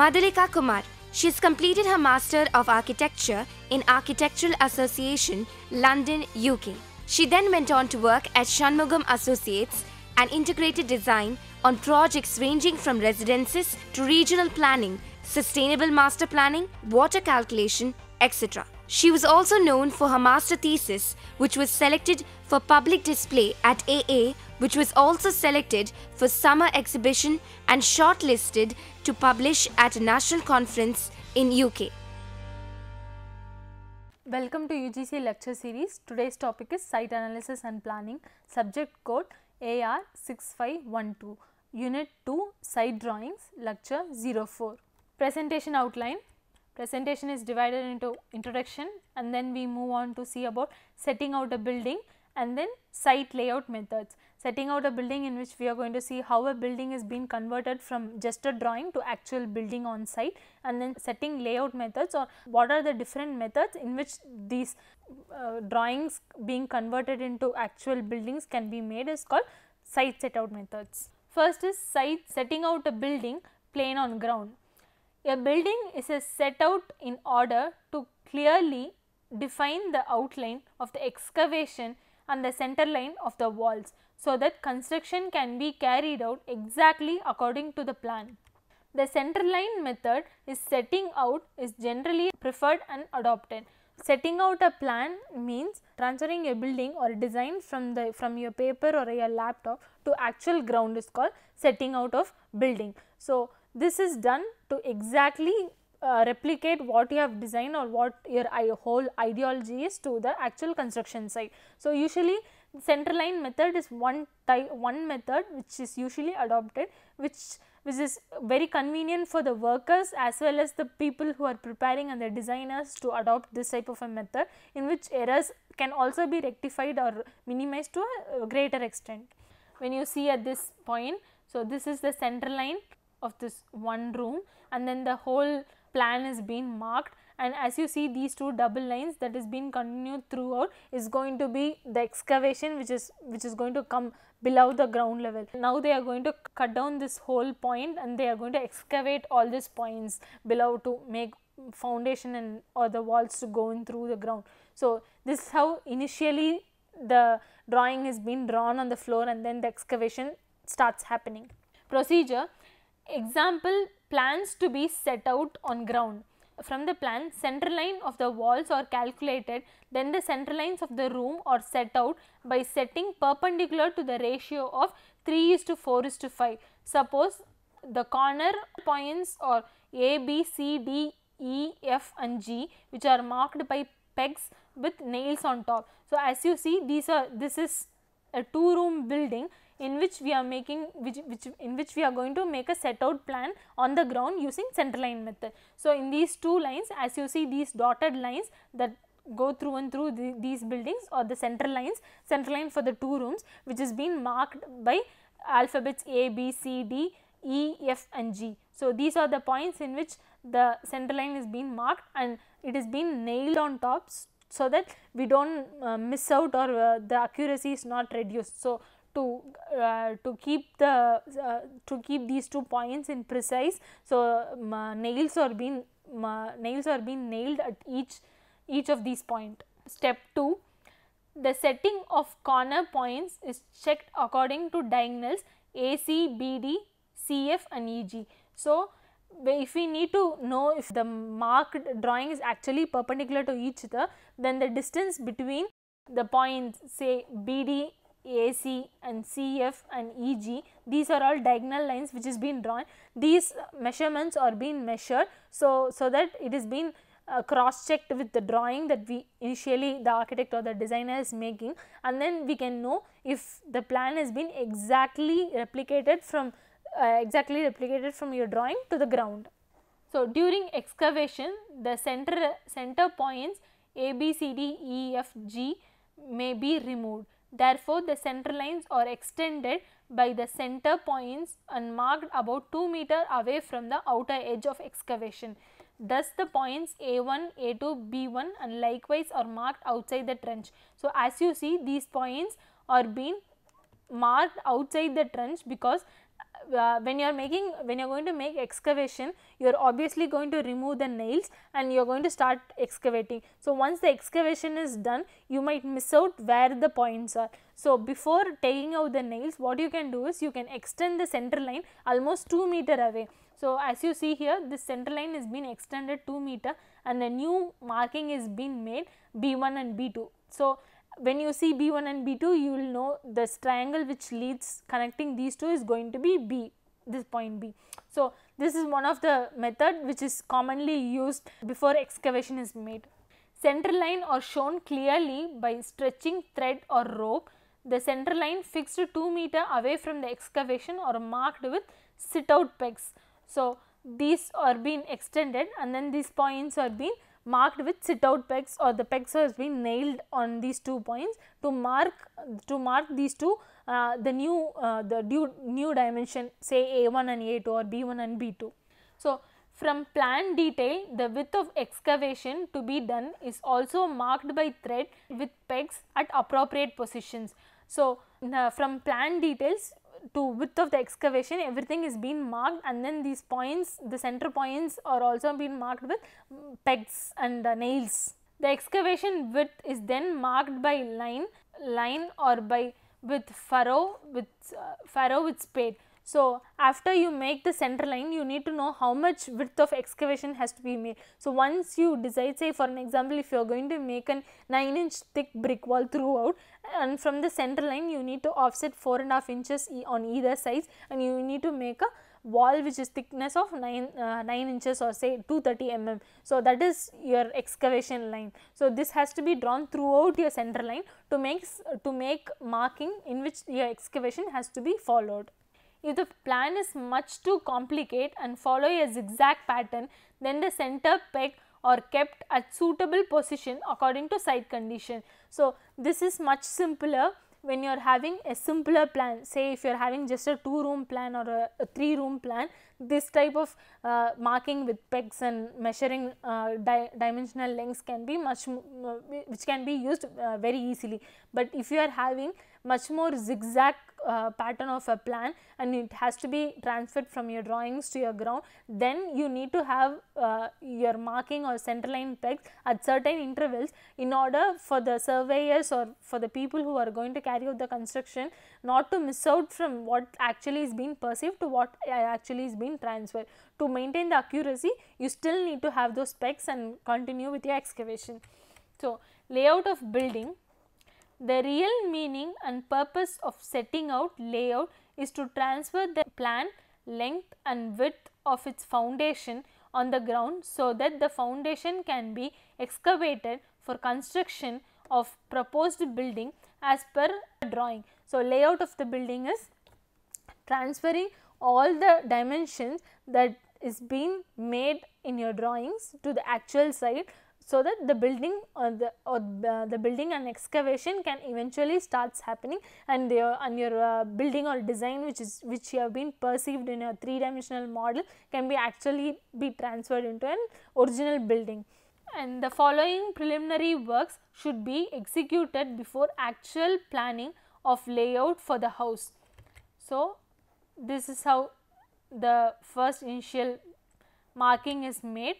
Madhulika Kumar. She's completed her Master of Architecture in Architectural Association, London, UK. She then went on to work at Shanmugam Associates, and integrated design on projects ranging from residences to regional planning, sustainable master planning, water calculation, etc. She was also known for her master thesis, which was selected for public display at AA which was also selected for summer exhibition and shortlisted to publish at a national conference in UK. Welcome to UGC lecture series. Today's topic is site analysis and planning. Subject code AR 6512. Unit 2 site drawings lecture 04. Presentation outline. Presentation is divided into introduction and then we move on to see about setting out a building and then site layout methods setting out a building in which we are going to see how a building is being converted from just a drawing to actual building on site and then setting layout methods or what are the different methods in which these uh, drawings being converted into actual buildings can be made is called site set out methods. First is site setting out a building plane on ground. A building is a set out in order to clearly define the outline of the excavation on the center line of the walls so that construction can be carried out exactly according to the plan. The center line method is setting out is generally preferred and adopted. Setting out a plan means transferring a building or a design from the from your paper or your laptop to actual ground is called setting out of building. So, this is done to exactly uh, replicate what you have designed or what your whole ideology is to the actual construction site. So, usually center line method is one type one method which is usually adopted which which is very convenient for the workers as well as the people who are preparing and the designers to adopt this type of a method in which errors can also be rectified or minimized to a greater extent. When you see at this point, so this is the center line of this one room and then the whole plan is being marked and as you see these two double lines that is being continued throughout is going to be the excavation which is which is going to come below the ground level. Now they are going to cut down this whole point and they are going to excavate all these points below to make foundation and or the walls to go in through the ground. So, this is how initially the drawing has been drawn on the floor and then the excavation starts happening. Procedure Example plans to be set out on ground. From the plan center line of the walls are calculated then the center lines of the room are set out by setting perpendicular to the ratio of 3 is to 4 is to 5. Suppose the corner points are A, B, C, D, E, F and G which are marked by pegs with nails on top. So, as you see these are this is a two room building in which we are making which, which in which we are going to make a set out plan on the ground using center line method. So, in these two lines as you see these dotted lines that go through and through the, these buildings or the center lines, center line for the two rooms which is being marked by alphabets A, B, C, D, E, F and G. So, these are the points in which the center line is being marked and it is being nailed on tops so that we do not uh, miss out or uh, the accuracy is not reduced. So, to uh, to keep the uh, to keep these two points in precise. So, um, uh, nails are being um, uh, nails are being nailed at each each of these point. Step 2 the setting of corner points is checked according to diagonals AC, BD, CF and EG. So, if we need to know if the marked drawing is actually perpendicular to each other, then the distance between the points say BD AC and CF and EG these are all diagonal lines which is been drawn these measurements are being measured so so that it is been uh, cross checked with the drawing that we initially the architect or the designer is making and then we can know if the plan has been exactly replicated from uh, exactly replicated from your drawing to the ground. So, during excavation the center center points A B C D E F G may be removed Therefore, the center lines are extended by the center points and marked about 2 meter away from the outer edge of excavation. Thus, the points A1, A2, B1 and likewise are marked outside the trench. So, as you see these points are being marked outside the trench because uh, when you are making when you are going to make excavation you are obviously going to remove the nails and you are going to start excavating. So, once the excavation is done you might miss out where the points are. So, before taking out the nails what you can do is you can extend the center line almost 2 meter away. So, as you see here this center line is being extended 2 meter and a new marking is being made B1 and B2. So, when you see B1 and B2 you will know this triangle which leads connecting these two is going to be B this point B. So, this is one of the method which is commonly used before excavation is made. Center line are shown clearly by stretching thread or rope. The center line fixed 2 meter away from the excavation or marked with sit out pegs. So, these are being extended and then these points are being marked with sit out pegs or the pegs has been nailed on these two points to mark to mark these two uh, the new uh, the due, new dimension say a1 and a2 or b1 and b2. So, from plan detail the width of excavation to be done is also marked by thread with pegs at appropriate positions. So, uh, from plan details to width of the excavation everything is being marked and then these points the center points are also being marked with pegs and uh, nails. The excavation width is then marked by line, line or by with furrow with uh, furrow with spade. So, after you make the center line, you need to know how much width of excavation has to be made. So, once you decide say for an example, if you are going to make a 9 inch thick brick wall throughout and from the center line you need to offset 4.5 inches e on either sides and you need to make a wall which is thickness of 9, uh, 9 inches or say 230 mm. So, that is your excavation line. So, this has to be drawn throughout your center line to make, to make marking in which your excavation has to be followed. If the plan is much too complicated and follow a zigzag pattern, then the center peg or kept at suitable position according to site condition. So, this is much simpler when you are having a simpler plan say if you are having just a 2 room plan or a, a 3 room plan this type of uh, marking with pegs and measuring uh, di dimensional lengths can be much which can be used uh, very easily. But if you are having much more zigzag uh, pattern of a plan and it has to be transferred from your drawings to your ground then you need to have uh, your marking or center line pegs at certain intervals in order for the surveyors or for the people who are going to carry out the construction not to miss out from what actually is being perceived to what uh, actually is being transferred. To maintain the accuracy you still need to have those pegs and continue with your excavation. So, layout of building the real meaning and purpose of setting out layout is to transfer the plan length and width of its foundation on the ground so that the foundation can be excavated for construction of proposed building as per drawing. So, layout of the building is transferring all the dimensions that is being made in your drawings to the actual site so that the building or uh, the or uh, the building and excavation can eventually starts happening and your and your uh, building or design which is which you have been perceived in a three dimensional model can be actually be transferred into an original building and the following preliminary works should be executed before actual planning of layout for the house. So, this is how the first initial marking is made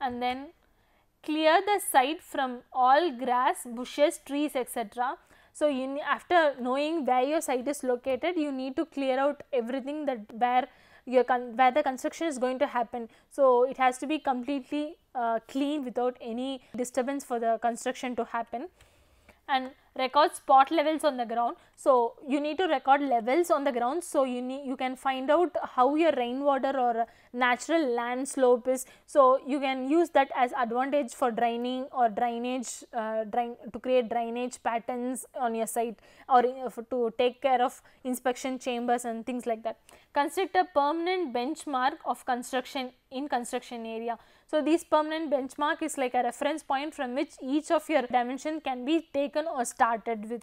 and then clear the site from all grass, bushes, trees etc. So, after knowing where your site is located, you need to clear out everything that where your where the construction is going to happen. So, it has to be completely uh, clean without any disturbance for the construction to happen and record spot levels on the ground. So, you need to record levels on the ground. So, you need you can find out how your rainwater or natural land slope is. So, you can use that as advantage for draining or drainage uh, drain, to create drainage patterns on your site or to take care of inspection chambers and things like that. Construct a permanent benchmark of construction in construction area. So, this permanent benchmark is like a reference point from which each of your dimension can be taken or started with.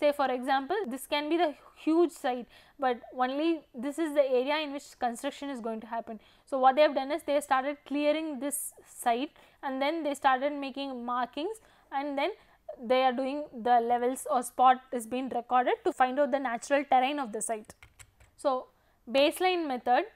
Say for example, this can be the huge site, but only this is the area in which construction is going to happen. So, what they have done is they started clearing this site and then they started making markings and then they are doing the levels or spot is being recorded to find out the natural terrain of the site. So, baseline method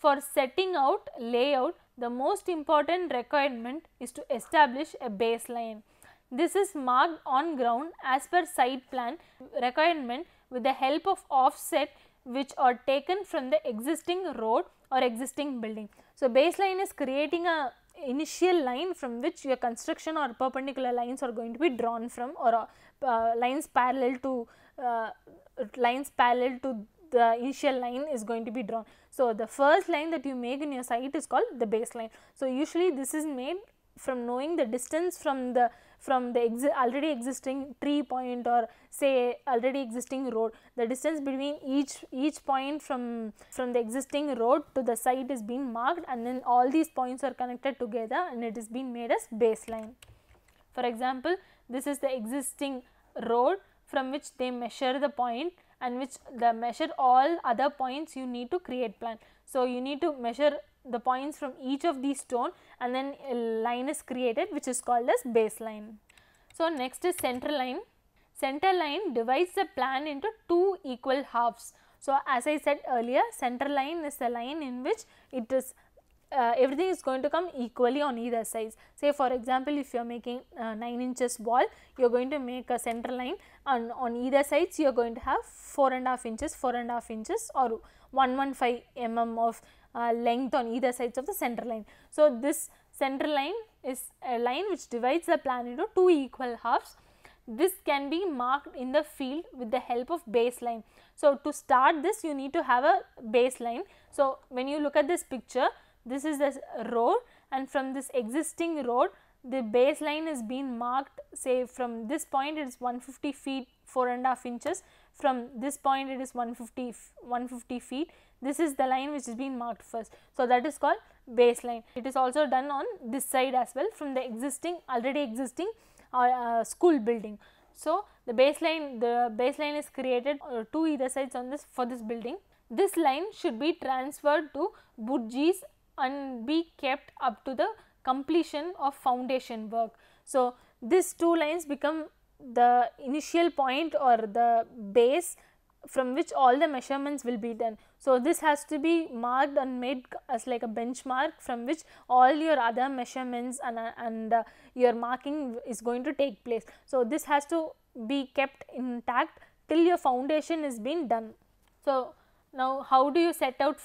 for setting out layout the most important requirement is to establish a baseline. This is marked on ground as per site plan requirement with the help of offset which are taken from the existing road or existing building. So, baseline is creating a initial line from which your construction or perpendicular lines are going to be drawn from or uh, lines parallel to uh, lines parallel to the initial line is going to be drawn. So, the first line that you make in your site is called the baseline. So, usually this is made from knowing the distance from the from the exi already existing tree point or say already existing road the distance between each each point from from the existing road to the site is being marked and then all these points are connected together and it is being made as baseline for example this is the existing road from which they measure the point and which the measure all other points you need to create plan. So, you need to measure the points from each of these stone and then a line is created which is called as baseline. So, next is center line. Center line divides the plan into two equal halves. So, as I said earlier center line is the line in which it is uh, everything is going to come equally on either sides. Say for example, if you are making uh, 9 inches wall, you are going to make a center line and on either sides you are going to have 4 and a half inches, 4 and a half inches or 115 mm of uh, length on either sides of the center line. So, this center line is a line which divides the plan into two equal halves. This can be marked in the field with the help of baseline. So, to start this you need to have a baseline. So, when you look at this picture this is the road and from this existing road the baseline is being marked say from this point it is 150 feet 4 and a half inches from this point it is 150 150 feet this is the line which is being marked first so that is called baseline it is also done on this side as well from the existing already existing uh, uh, school building so the baseline the baseline is created uh, to either sides on this for this building this line should be transferred to Budgi's and be kept up to the completion of foundation work. So, these two lines become the initial point or the base from which all the measurements will be done. So, this has to be marked and made as like a benchmark from which all your other measurements and, uh, and uh, your marking is going to take place. So, this has to be kept intact till your foundation is being done. So, now, how do you set out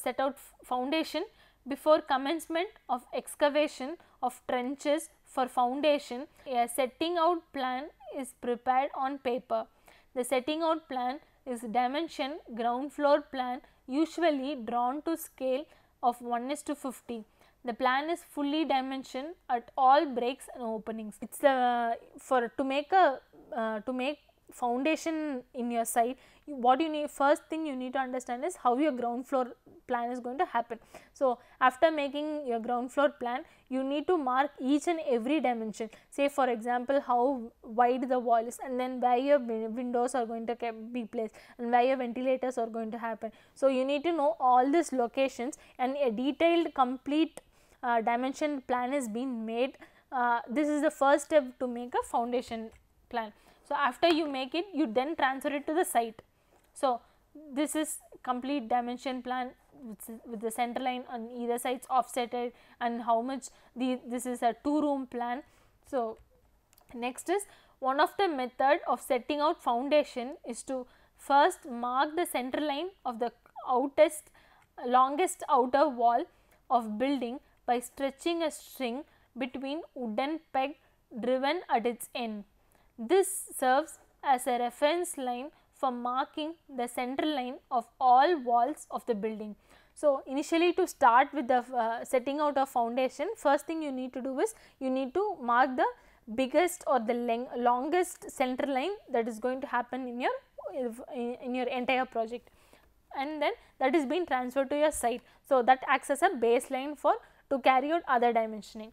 set out foundation before commencement of excavation of trenches for foundation? A setting out plan is prepared on paper. The setting out plan is dimension ground floor plan usually drawn to scale of 1 is to 50. The plan is fully dimensioned at all breaks and openings. It's uh, for to make a uh, to make foundation in your site, you, what you need first thing you need to understand is how your ground floor plan is going to happen. So, after making your ground floor plan, you need to mark each and every dimension. Say for example, how wide the wall is and then where your windows are going to be placed and where your ventilators are going to happen. So, you need to know all these locations and a detailed complete uh, dimension plan is being made. Uh, this is the first step to make a foundation plan. So, after you make it you then transfer it to the site. So, this is complete dimension plan with, with the center line on either sides offsetted and how much the this is a two room plan. So, next is one of the method of setting out foundation is to first mark the center line of the outest longest outer wall of building by stretching a string between wooden peg driven at its end. This serves as a reference line for marking the center line of all walls of the building. So, initially to start with the uh, setting out a foundation, first thing you need to do is you need to mark the biggest or the longest center line that is going to happen in your in, in your entire project and then that is being transferred to your site. So, that acts as a baseline for to carry out other dimensioning.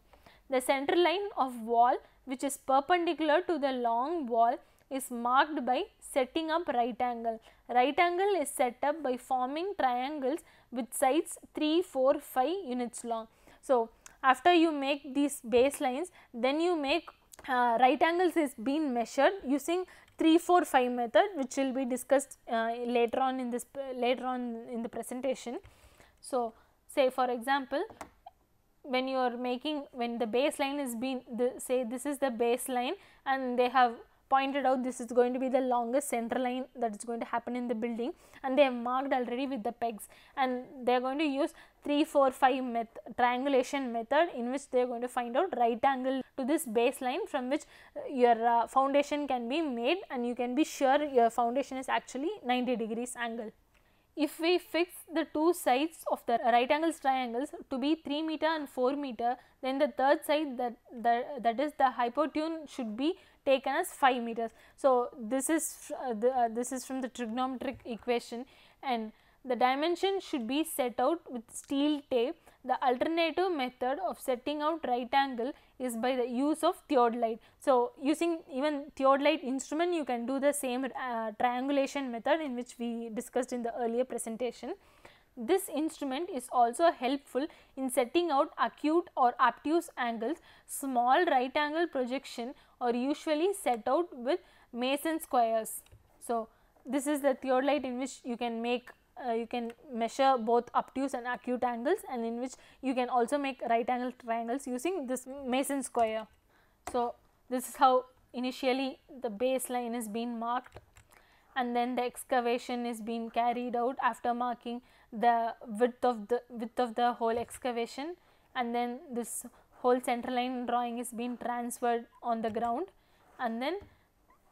The center line of wall which is perpendicular to the long wall is marked by setting up right angle. Right angle is set up by forming triangles with sides 3, 4, 5 units long. So, after you make these baselines, then you make uh, right angles is being measured using 3, 4, 5 method which will be discussed uh, later on in this later on in the presentation. So, say for example, when you are making when the baseline is being the, say this is the baseline and they have pointed out this is going to be the longest center line that is going to happen in the building and they have marked already with the pegs and they are going to use 3 4 5 method, triangulation method in which they are going to find out right angle to this baseline from which uh, your uh, foundation can be made and you can be sure your foundation is actually 90 degrees angle if we fix the two sides of the right angles triangles to be 3 meter and 4 meter then the third side that, that, that is the hypotenuse should be taken as 5 meters. So, this is uh, the, uh, this is from the trigonometric equation and the dimension should be set out with steel tape. The alternative method of setting out right angle is by the use of theodolite. So, using even theodolite instrument you can do the same uh, triangulation method in which we discussed in the earlier presentation. This instrument is also helpful in setting out acute or obtuse angles, small right angle projection or usually set out with Mason squares. So, this is the theodolite in which you can make uh, you can measure both obtuse and acute angles and in which you can also make right angle triangles using this Mason square. So, this is how initially the baseline is being marked and then the excavation is being carried out after marking the width of the width of the whole excavation and then this whole center line drawing is being transferred on the ground and then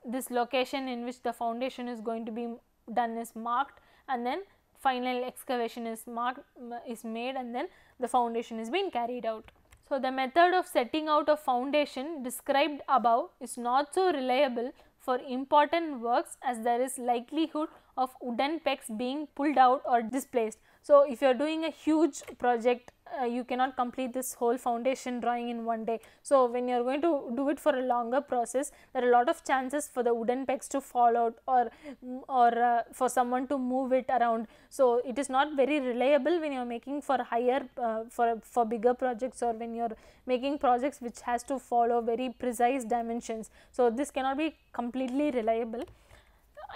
this location in which the foundation is going to be done is marked and then final excavation is marked is made and then the foundation is being carried out. So, the method of setting out a foundation described above is not so reliable for important works as there is likelihood of wooden pegs being pulled out or displaced. So, if you are doing a huge project uh, you cannot complete this whole foundation drawing in one day. So, when you are going to do it for a longer process, there are a lot of chances for the wooden pegs to fall out or, mm, or uh, for someone to move it around. So, it is not very reliable when you are making for higher, uh, for, for bigger projects or when you are making projects which has to follow very precise dimensions. So, this cannot be completely reliable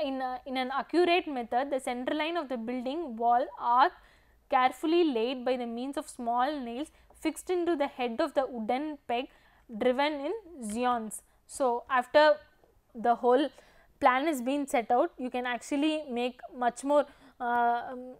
in, a, in an accurate method the center line of the building wall are carefully laid by the means of small nails fixed into the head of the wooden peg driven in zions. So, after the whole plan is being set out you can actually make much more uh, um,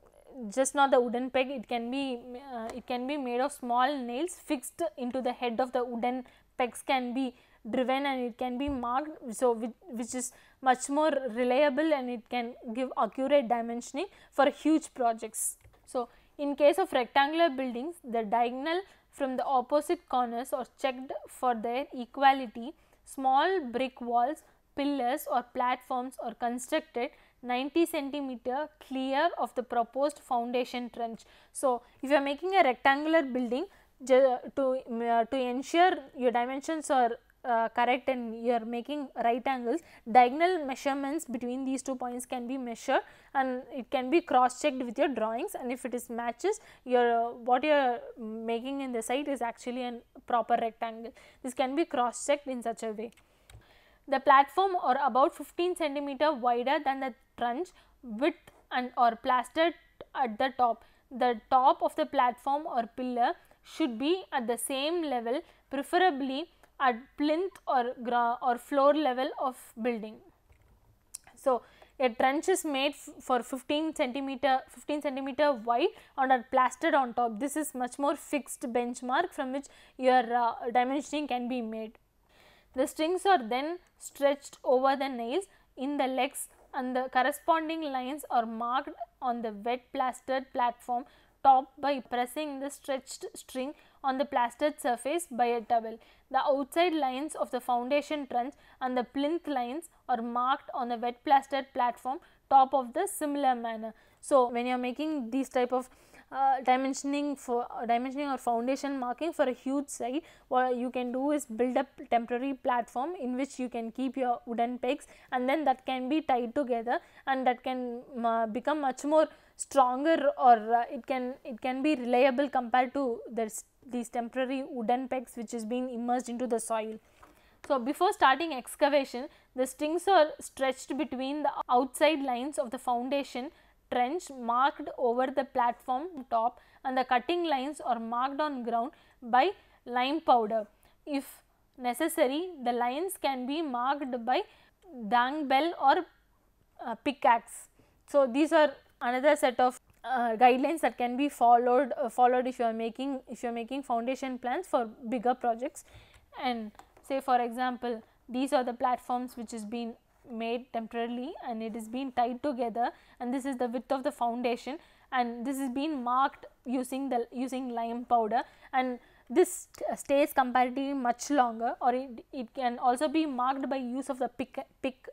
just not the wooden peg it can be uh, it can be made of small nails fixed into the head of the wooden pegs can be driven and it can be marked so which, which is much more reliable and it can give accurate dimensioning for huge projects. So, in case of rectangular buildings the diagonal from the opposite corners are checked for their equality, small brick walls, pillars or platforms are constructed 90 centimeter clear of the proposed foundation trench. So, if you are making a rectangular building to, uh, to ensure your dimensions are uh, correct and you are making right angles, diagonal measurements between these two points can be measured and it can be cross checked with your drawings and if it is matches your uh, what you are making in the site is actually a proper rectangle. This can be cross checked in such a way. The platform or about 15 centimeter wider than the trench width and or plastered at the top. The top of the platform or pillar should be at the same level preferably at plinth or, or floor level of building. So, a trench is made for 15 centimeter 15 centimeter wide and are plastered on top. This is much more fixed benchmark from which your uh, dimensioning can be made. The strings are then stretched over the nails in the legs and the corresponding lines are marked on the wet plastered platform top by pressing the stretched string on the plastered surface by a towel. The outside lines of the foundation trench and the plinth lines are marked on the wet plastered platform top of the similar manner. So, when you are making these type of uh, dimensioning for uh, dimensioning or foundation marking for a huge site what you can do is build up temporary platform in which you can keep your wooden pegs and then that can be tied together and that can uh, become much more stronger or uh, it can it can be reliable compared to the these temporary wooden pegs which is being immersed into the soil. So, before starting excavation, the strings are stretched between the outside lines of the foundation trench marked over the platform top and the cutting lines are marked on ground by lime powder. If necessary, the lines can be marked by dang bell or uh, pickaxe. So, these are another set of uh, guidelines that can be followed uh, followed if you are making if you are making foundation plans for bigger projects and say for example these are the platforms which is being made temporarily and it is being tied together and this is the width of the foundation and this is being marked using the using lime powder and this uh, stays comparatively much longer or it, it can also be marked by use of the pick pick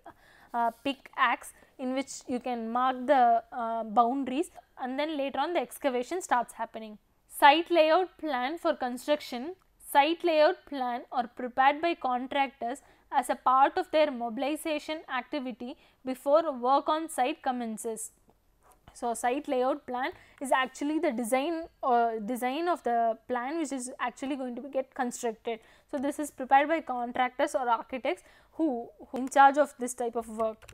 uh, axe in which you can mark the uh, boundaries and then later on the excavation starts happening. Site layout plan for construction. Site layout plan are prepared by contractors as a part of their mobilization activity before work on site commences. So, site layout plan is actually the design or uh, design of the plan which is actually going to get constructed. So, this is prepared by contractors or architects who, who in charge of this type of work.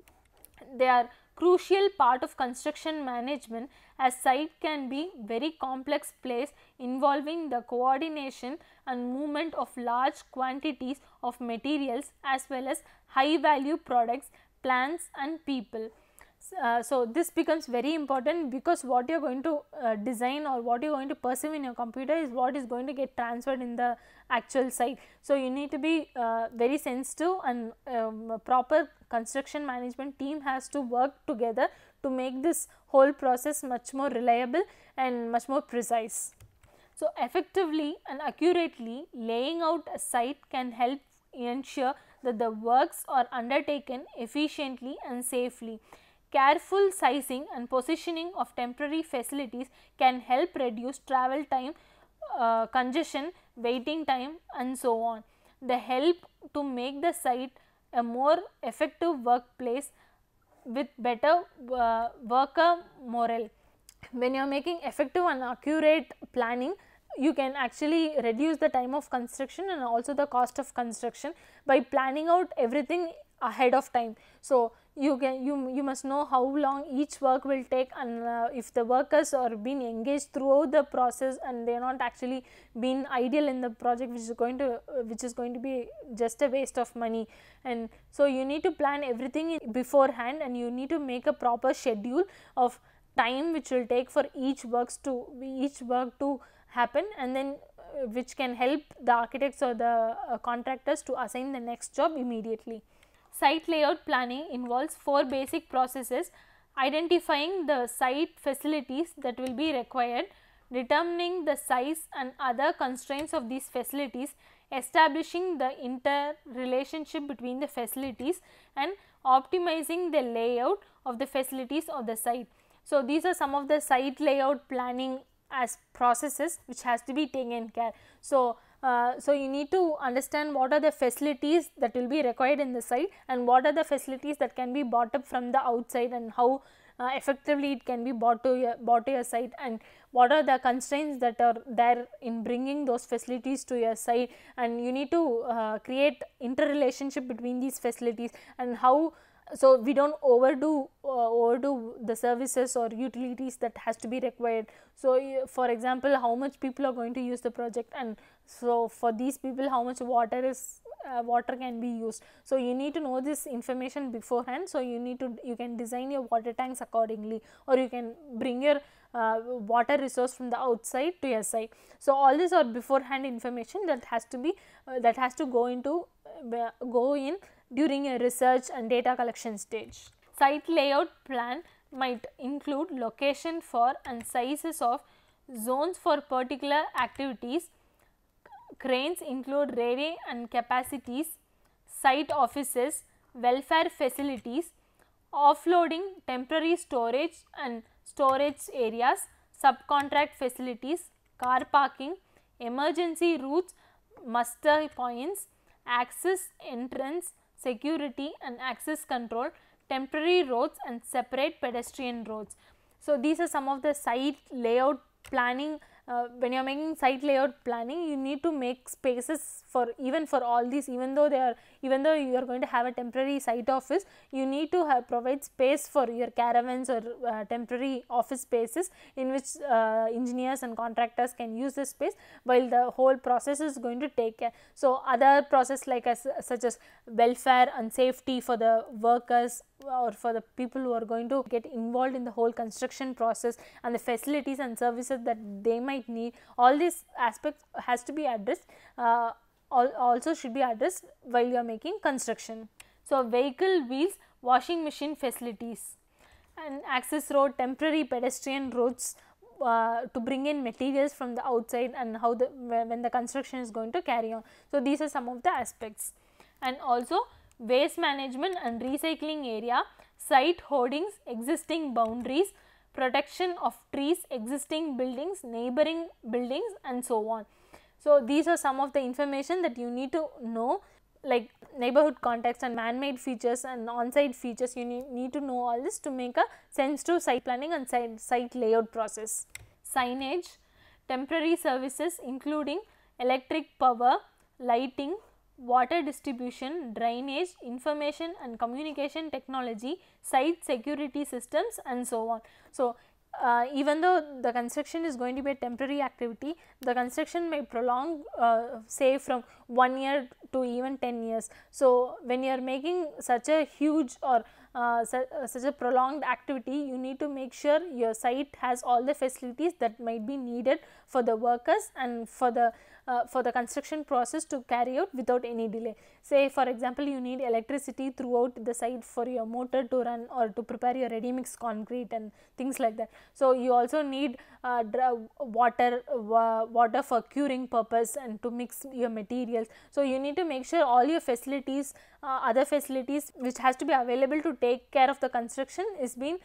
They are crucial part of construction management as site can be very complex place involving the coordination and movement of large quantities of materials as well as high value products, plants and people. Uh, so, this becomes very important because what you are going to uh, design or what you are going to perceive in your computer is what is going to get transferred in the actual site. So, you need to be uh, very sensitive and um, proper construction management team has to work together to make this whole process much more reliable and much more precise. So, effectively and accurately laying out a site can help ensure that the works are undertaken efficiently and safely careful sizing and positioning of temporary facilities can help reduce travel time, uh, congestion, waiting time and so on. The help to make the site a more effective workplace with better uh, worker morale. When you are making effective and accurate planning, you can actually reduce the time of construction and also the cost of construction by planning out everything ahead of time. So, you can you you must know how long each work will take and uh, if the workers are being engaged throughout the process and they are not actually being ideal in the project which is going to uh, which is going to be just a waste of money and so you need to plan everything beforehand and you need to make a proper schedule of time which will take for each works to each work to happen and then uh, which can help the architects or the uh, contractors to assign the next job immediately. Site layout planning involves four basic processes identifying the site facilities that will be required, determining the size and other constraints of these facilities, establishing the interrelationship between the facilities and optimizing the layout of the facilities of the site. So, these are some of the site layout planning as processes which has to be taken care. So, uh, so, you need to understand what are the facilities that will be required in the site and what are the facilities that can be bought up from the outside and how uh, effectively it can be bought to, your, bought to your site and what are the constraints that are there in bringing those facilities to your site and you need to uh, create interrelationship between these facilities and how so we don't overdo uh, overdo the services or utilities that has to be required so for example how much people are going to use the project and so for these people how much water is uh, water can be used so you need to know this information beforehand so you need to you can design your water tanks accordingly or you can bring your uh, water resource from the outside to your site so all these are beforehand information that has to be uh, that has to go into uh, go in during a research and data collection stage. Site layout plan might include location for and sizes of zones for particular activities. Cranes include rating and capacities, site offices, welfare facilities, offloading, temporary storage and storage areas, subcontract facilities, car parking, emergency routes, muster points, access entrance, security and access control, temporary roads and separate pedestrian roads. So, these are some of the site layout planning uh, when you are making site layout planning you need to make spaces for even for all these even though they are even though you are going to have a temporary site office you need to have, provide space for your caravans or uh, temporary office spaces in which uh, engineers and contractors can use this space while the whole process is going to take care. So, other process like as, such as welfare and safety for the workers or for the people who are going to get involved in the whole construction process and the facilities and services that they might need all these aspects has to be addressed uh, also should be addressed while you are making construction. So, vehicle wheels, washing machine facilities and access road, temporary pedestrian roads uh, to bring in materials from the outside and how the when the construction is going to carry on. So, these are some of the aspects and also waste management and recycling area, site hoardings, existing boundaries, protection of trees, existing buildings, neighboring buildings and so on. So, these are some of the information that you need to know like neighborhood context and man-made features and on-site features you need, need to know all this to make a sense to site planning and site, site layout process. Signage, temporary services including electric power, lighting, water distribution, drainage, information and communication technology, site security systems and so on. So, uh, even though the construction is going to be a temporary activity, the construction may prolong uh, say from 1 year to even 10 years. So, when you are making such a huge or uh, su uh, such a prolonged activity, you need to make sure your site has all the facilities that might be needed for the workers and for the uh, for the construction process to carry out without any delay. Say for example, you need electricity throughout the site for your motor to run or to prepare your ready mix concrete and things like that. So, you also need uh, water, water for curing purpose and to mix your materials. So, you need to make sure all your facilities, uh, other facilities which has to be available to take care of the construction is being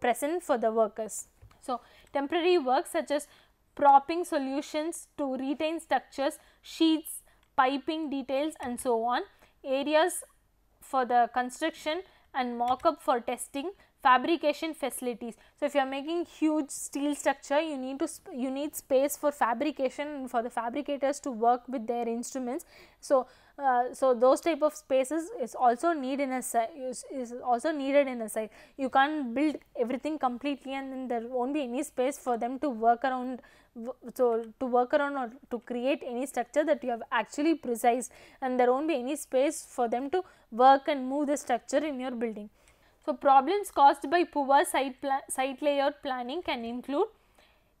present for the workers. So, temporary work such as propping solutions to retain structures, sheets, piping details and so on, areas for the construction and mock-up for testing, fabrication facilities. So, if you are making huge steel structure, you need to you need space for fabrication and for the fabricators to work with their instruments. So, uh, so those type of spaces is also need in a is, is also needed in a site. You can't build everything completely and then there won't be any space for them to work around so to work around or to create any structure that you have actually precise and there won't be any space for them to work and move the structure in your building. So, problems caused by poor site, site layout planning can include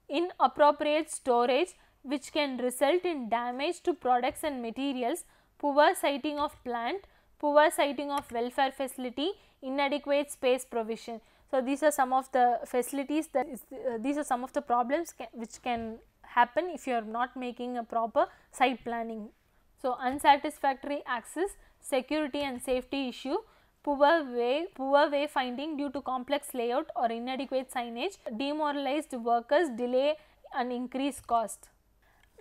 inappropriate storage which can result in damage to products and materials, poor siting of plant, poor siting of welfare facility, inadequate space provision. So, these are some of the facilities that is, uh, these are some of the problems ca which can happen if you are not making a proper site planning. So, unsatisfactory access, security and safety issue, poor way, poor way finding due to complex layout or inadequate signage, demoralized workers, delay and increased cost.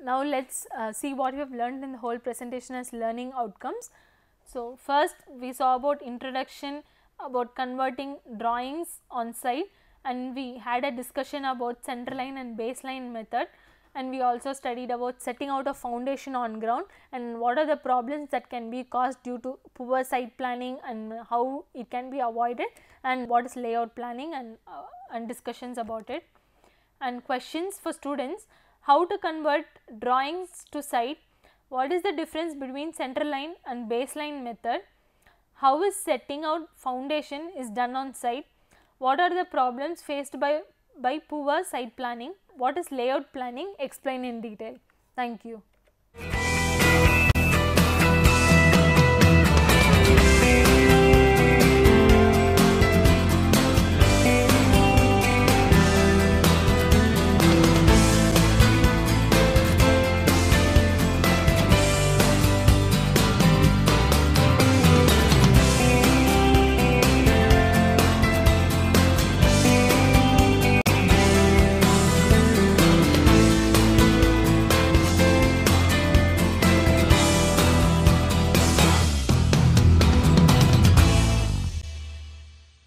Now, let us uh, see what we have learned in the whole presentation as learning outcomes. So, first we saw about introduction, about converting drawings on site and we had a discussion about centerline and baseline method and we also studied about setting out a foundation on ground and what are the problems that can be caused due to poor site planning and how it can be avoided and what is layout planning and, uh, and discussions about it. And questions for students, how to convert drawings to site, what is the difference between centerline and baseline method, how is setting out foundation is done on site, what are the problems faced by, by poor site planning, what is layout planning, explain in detail. Thank you.